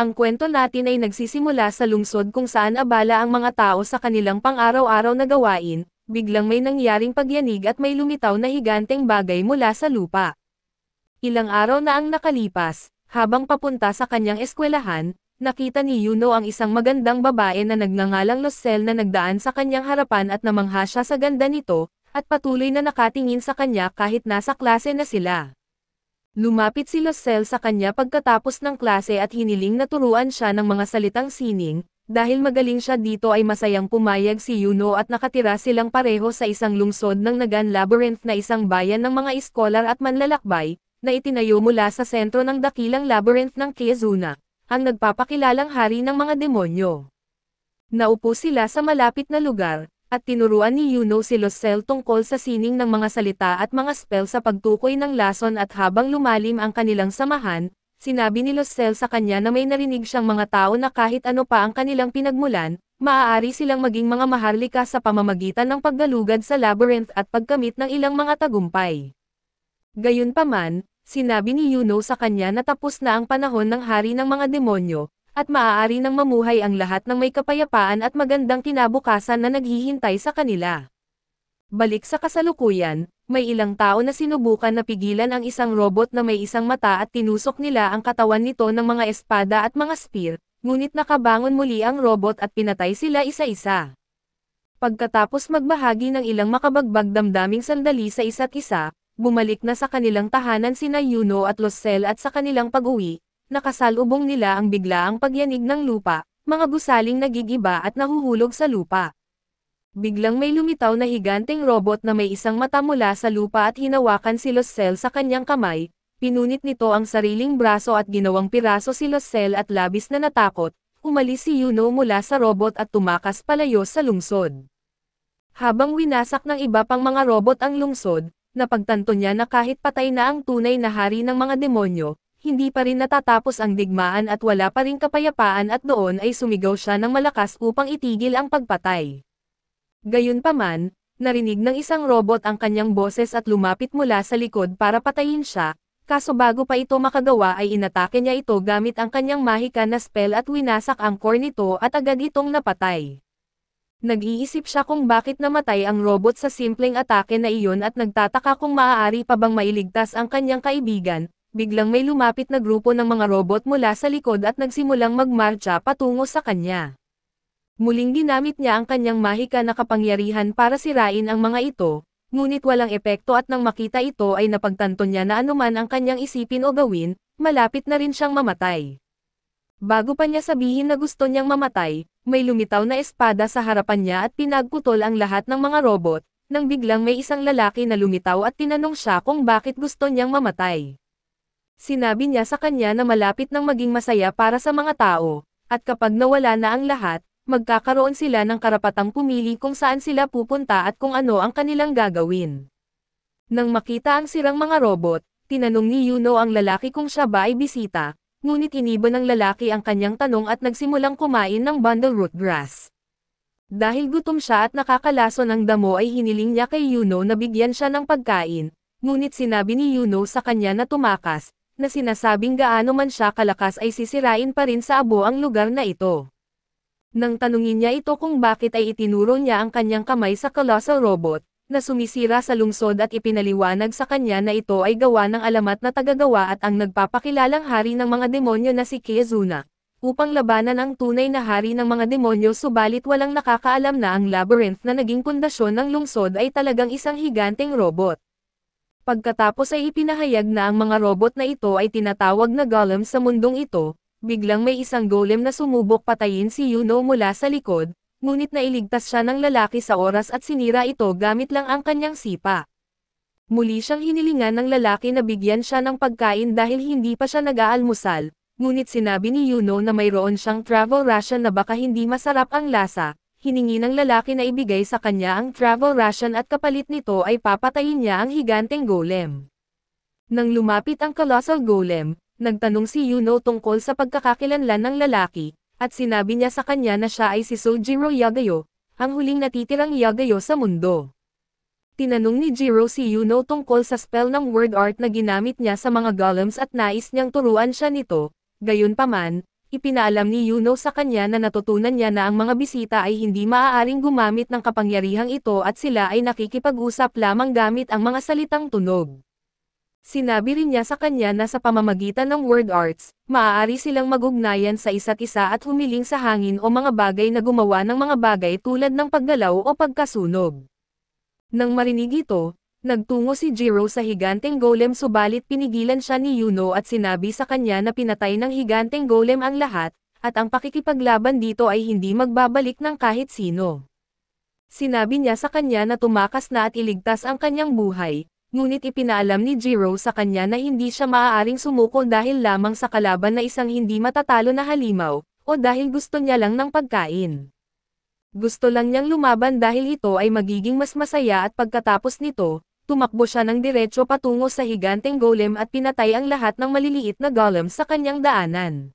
Ang kwento natin ay nagsisimula sa lungsod kung saan abala ang mga tao sa kanilang pang-araw-araw na gawain, biglang may nangyaring pagyanig at may lumitaw na higanteng bagay mula sa lupa. Ilang araw na ang nakalipas, habang papunta sa kanyang eskwelahan, nakita ni Yuno ang isang magandang babae na nagngangalang Losel na nagdaan sa kanyang harapan at namangha siya sa ganda nito, at patuloy na nakatingin sa kanya kahit nasa klase na sila. Lumapit si Losel sa kanya pagkatapos ng klase at hiniling na turuan siya ng mga salitang sining, dahil magaling siya dito ay masayang pumayag si Yuno at nakatira silang pareho sa isang lungsod ng Nagan Labyrinth na isang bayan ng mga iskolar at manlalakbay, na itinayo mula sa sentro ng dakilang labyrinth ng Kiyazuna, ang nagpapakilalang hari ng mga demonyo. Naupo sila sa malapit na lugar, at tinuruan ni Yuno si Losel tungkol sa sining ng mga salita at mga spell sa pagtukoy ng lason at habang lumalim ang kanilang samahan, sinabi ni Losel sa kanya na may narinig siyang mga tao na kahit ano pa ang kanilang pinagmulan, maaari silang maging mga maharlika sa pamamagitan ng paggalugad sa labyrinth at pagkamit ng ilang mga tagumpay. Gayunpaman, sinabi ni Yuno sa kanya na tapos na ang panahon ng hari ng mga demonyo, at maaari nang mamuhay ang lahat ng may kapayapaan at magandang kinabukasan na naghihintay sa kanila. Balik sa kasalukuyan, may ilang tao na sinubukan na pigilan ang isang robot na may isang mata at tinusok nila ang katawan nito ng mga espada at mga spear, ngunit nakabangon muli ang robot at pinatay sila isa-isa. Pagkatapos magbahagi ng ilang makabagbag damdaming sandali sa isa't isa, bumalik na sa kanilang tahanan sina Yuno at Losel at sa kanilang pag-uwi, nakasalubong nila ang biglaang pagyanig ng lupa, mga gusaling nagigiba at nahuhulog sa lupa. Biglang may lumitaw na higanteng robot na may isang mata mula sa lupa at hinawakan si Losel sa kanyang kamay, pinunit nito ang sariling braso at ginawang piraso si Losel at labis na natakot, umalis si Yuno mula sa robot at tumakas palayo sa lungsod. Habang winasak ng iba pang mga robot ang lungsod, napagtanto niya na kahit patay na ang tunay na hari ng mga demonyo, hindi pa rin natatapos ang digmaan at wala pa rin kapayapaan at doon ay sumigaw siya ng malakas upang itigil ang pagpatay. Gayunpaman, narinig ng isang robot ang kanyang boses at lumapit mula sa likod para patayin siya, kaso bago pa ito makagawa ay inatake niya ito gamit ang kanyang mahika na spell at winasak ang core nito at agad itong napatay. Nag-iisip siya kung bakit namatay ang robot sa simpleng atake na iyon at nagtataka kung maaari pa bang mailigtas ang kanyang kaibigan, biglang may lumapit na grupo ng mga robot mula sa likod at nagsimulang magmarcha patungo sa kanya. Muling ginamit niya ang kanyang mahika na kapangyarihan para sirain ang mga ito, ngunit walang epekto at nang makita ito ay napagtanto niya na anuman ang kanyang isipin o gawin, malapit na rin siyang mamatay. Bago pa niya sabihin na gusto niyang mamatay, may lumitaw na espada sa harapan niya at pinagputol ang lahat ng mga robot, nang biglang may isang lalaki na lumitaw at tinanong siya kung bakit gusto niyang mamatay. Sinabi niya sa kanya na malapit ng maging masaya para sa mga tao, at kapag nawala na ang lahat, magkakaroon sila ng karapatang pumili kung saan sila pupunta at kung ano ang kanilang gagawin. Nang makita ang sirang mga robot, tinanong ni Yuno ang lalaki kung siya ba ay bisita, ngunit iniba ng lalaki ang kanyang tanong at nagsimulang kumain ng bundle root grass. Dahil gutom siya at nakakalason ng damo ay hiniling niya kay Yuno na bigyan siya ng pagkain, ngunit sinabi ni Yuno sa kanya na tumakas, na sinasabing gaano man siya kalakas ay sisirain pa rin sa abo ang lugar na ito. Nang tanungin niya ito kung bakit ay itinuro niya ang kanyang kamay sa colossal robot, na sumisira sa lungsod at ipinaliwanag sa kanya na ito ay gawa ng alamat na tagagawa at ang nagpapakilalang hari ng mga demonyo na si Kiyazuna, upang labanan ang tunay na hari ng mga demonyo subalit walang nakakaalam na ang labyrinth na naging pundasyon ng lungsod ay talagang isang higanteng robot. Pagkatapos ay ipinahayag na ang mga robot na ito ay tinatawag na golem sa mundong ito, biglang may isang golem na sumubok patayin si Yuno mula sa likod, ngunit nailigtas siya ng lalaki sa oras at sinira ito gamit lang ang kanyang sipa. Muli siyang hinilingan ng lalaki na bigyan siya ng pagkain dahil hindi pa siya nag-aalmusal, ngunit sinabi ni Yuno na mayroon siyang travel ration na baka hindi masarap ang lasa, hiningi ng lalaki na ibigay sa kanya ang travel ration at kapalit nito ay papatayin niya ang higanteng golem. Nang lumapit ang colossal golem, nagtanong si Yuno tungkol sa pagkakakilanlan ng lalaki, at sinabi niya sa kanya na siya ay si Sojiro Yagayo, ang huling natitirang Yagayo sa mundo. Tinanong ni Jiro si Yuno tungkol sa spell ng word art na ginamit niya sa mga golems at nais niyang turuan siya nito, gayon paman, Ipinalam ni Yuno sa kanya na natutunan niya na ang mga bisita ay hindi maaaring gumamit ng kapangyarihang ito at sila ay nakikipag-usap lamang gamit ang mga salitang tunog. Sinabi rin niya sa kanya na sa pamamagitan ng word arts, maaari silang magugnayan sa isa't isa at humiling sa hangin o mga bagay na gumawa ng mga bagay tulad ng paggalaw o pagkasunog. Nang marinig ito, Nagtungo si Jiro sa higanteng golem subalit pinigilan siya ni Yuno at sinabi sa kanya na pinatay ng higanteng golem ang lahat, at ang pakikipaglaban dito ay hindi magbabalik ng kahit sino. Sinabi niya sa kanya na tumakas na at iligtas ang kanyang buhay, ngunit ipinaalam ni Jiro sa kanya na hindi siya maaaring sumuko dahil lamang sa kalaban na isang hindi matatalo na halimaw, o dahil gusto niya lang ng pagkain. Gusto lang niyang lumaban dahil ito ay magiging mas masaya at pagkatapos nito, tumakbo siya ng diretso patungo sa higanteng golem at pinatay ang lahat ng maliliit na golem sa kanyang daanan.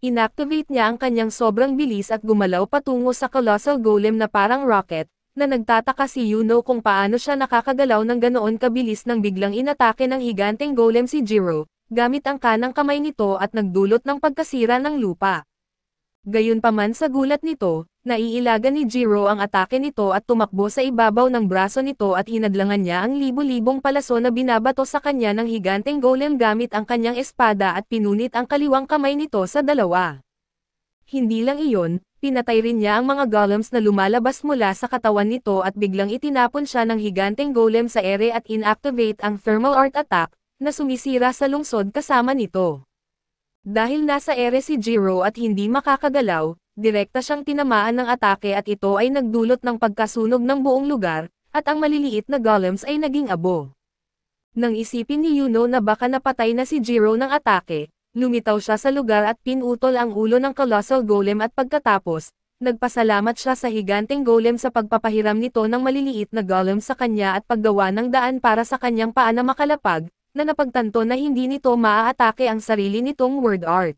Inactivate niya ang kanyang sobrang bilis at gumalaw patungo sa colossal golem na parang rocket, na nagtataka si Yuno kung paano siya nakakagalaw ng ganoon kabilis nang biglang inatake ng higanteng golem si Jiro, gamit ang kanang kamay nito at nagdulot ng pagkasira ng lupa. Gayunpaman sa gulat nito, Naiilagan ni Jiro ang atake nito at tumakbo sa ibabaw ng braso nito at hinadlangan niya ang libo-libong palaso na binabato sa kanya ng higanteng golem gamit ang kanyang espada at pinunit ang kaliwang kamay nito sa dalawa. Hindi lang iyon, pinatay rin niya ang mga golems na lumalabas mula sa katawan nito at biglang itinapon siya ng higanteng golem sa ere at inactivate ang thermal art attack na sumisira sa lungsod kasama nito. Dahil nasa ere si Jiro at hindi makakagalaw, direkta siyang tinamaan ng atake at ito ay nagdulot ng pagkasunog ng buong lugar, at ang maliliit na golems ay naging abo. Nang isipin ni Yuno na baka napatay na si Jiro ng atake, lumitaw siya sa lugar at pinutol ang ulo ng colossal golem at pagkatapos, nagpasalamat siya sa higanteng golem sa pagpapahiram nito ng maliliit na golem sa kanya at paggawa ng daan para sa kanyang paa na makalapag, na napagtanto na hindi nito maaatake ang sarili nitong word art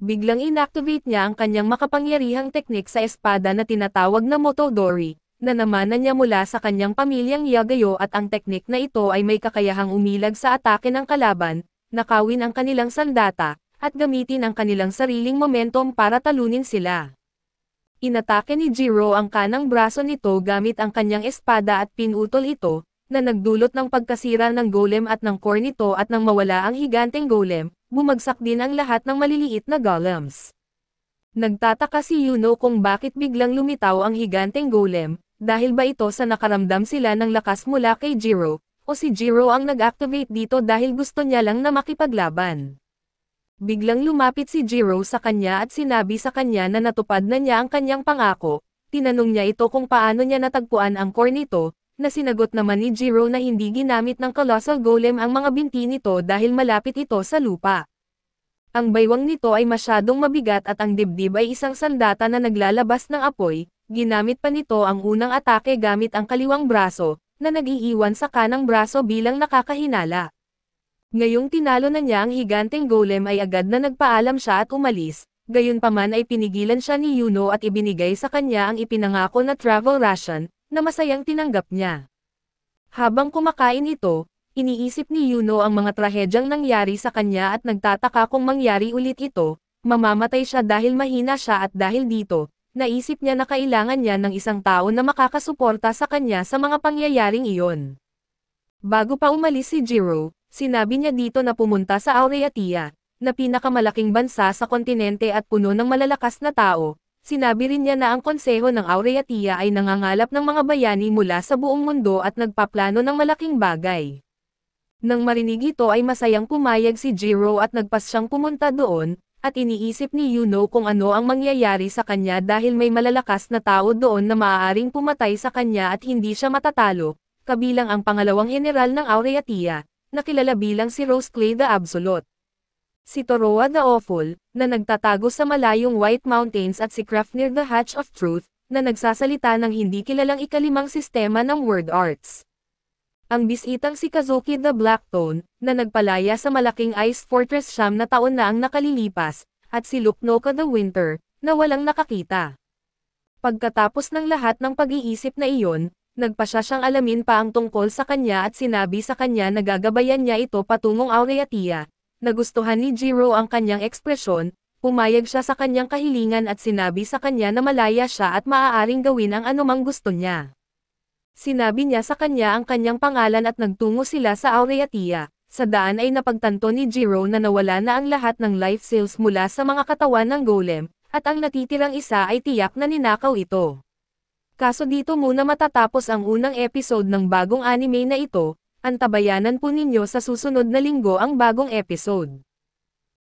biglang inactivate niya ang kanyang makapangyarihang teknik sa espada na tinatawag na Motodori, na namanan niya mula sa kanyang pamilyang Yagayo at ang teknik na ito ay may kakayahang umilag sa atake ng kalaban, nakawin ang kanilang sandata, at gamitin ang kanilang sariling momentum para talunin sila. Inatake ni Jiro ang kanang braso nito gamit ang kanyang espada at pinutol ito, na nagdulot ng pagkasira ng golem at ng core nito at nang mawala ang higanteng golem, bumagsak din ang lahat ng maliliit na golems. Nagtataka si Yuno kung bakit biglang lumitaw ang higanteng golem, dahil ba ito sa nakaramdam sila ng lakas mula kay Jiro, o si Jiro ang nag-activate dito dahil gusto niya lang na makipaglaban. Biglang lumapit si Jiro sa kanya at sinabi sa kanya na natupad na niya ang kanyang pangako, tinanong niya ito kung paano niya natagpuan ang core nito, na sinagot naman ni Jiro na hindi ginamit ng Colossal Golem ang mga binti nito dahil malapit ito sa lupa. Ang baywang nito ay masyadong mabigat at ang dibdib ay isang sandata na naglalabas ng apoy, ginamit pa nito ang unang atake gamit ang kaliwang braso, na nag-iiwan sa kanang braso bilang nakakahinala. Ngayong tinalo na niya ang higanteng golem ay agad na nagpaalam siya at umalis, gayunpaman ay pinigilan siya ni Yuno at ibinigay sa kanya ang ipinangako na travel ration, na masayang tinanggap niya. Habang kumakain ito, iniisip ni Yuno ang mga trahedyang nangyari sa kanya at nagtataka kung mangyari ulit ito, mamamatay siya dahil mahina siya at dahil dito, naisip niya na kailangan niya ng isang tao na makakasuporta sa kanya sa mga pangyayaring iyon. Bago pa umalis si Jiro, sinabi niya dito na pumunta sa Aureatia, na pinakamalaking bansa sa kontinente at puno ng malalakas na tao, Sinabi rin niya na ang konseho ng Aureatia ay nangangalap ng mga bayani mula sa buong mundo at nagpaplano ng malaking bagay. Nang marinig ito ay masayang pumayag si Jiro at nagpas siyang pumunta doon, at iniisip ni Yuno kung ano ang mangyayari sa kanya dahil may malalakas na tao doon na maaaring pumatay sa kanya at hindi siya matatalo, kabilang ang pangalawang general ng Aureatia, na kilala bilang si Rose Clay the Absolute. Si Toroa the Awful, na nagtatago sa malayong White Mountains at si Craft the Hatch of Truth, na nagsasalita ng hindi kilalang ikalimang sistema ng word arts. Ang bisitang si Kazuki the Blacktone, na nagpalaya sa malaking ice fortress Sham na taon na ang nakalilipas, at si Luknoka the Winter, na walang nakakita. Pagkatapos ng lahat ng pag-iisip na iyon, nagpa siya siyang alamin pa ang tungkol sa kanya at sinabi sa kanya na gagabayan niya ito patungong Aureatia, Nagustuhan ni Jiro ang kanyang ekspresyon, pumayag siya sa kanyang kahilingan at sinabi sa kanya na malaya siya at maaaring gawin ang anumang gusto niya. Sinabi niya sa kanya ang kanyang pangalan at nagtungo sila sa Aureatia. Sa daan ay napagtanto ni Jiro na nawala na ang lahat ng life cells mula sa mga katawan ng golem, at ang natitirang isa ay tiyak na ninakaw ito. Kaso dito muna matatapos ang unang episode ng bagong anime na ito, Antabayanan po ninyo sa susunod na linggo ang bagong episode.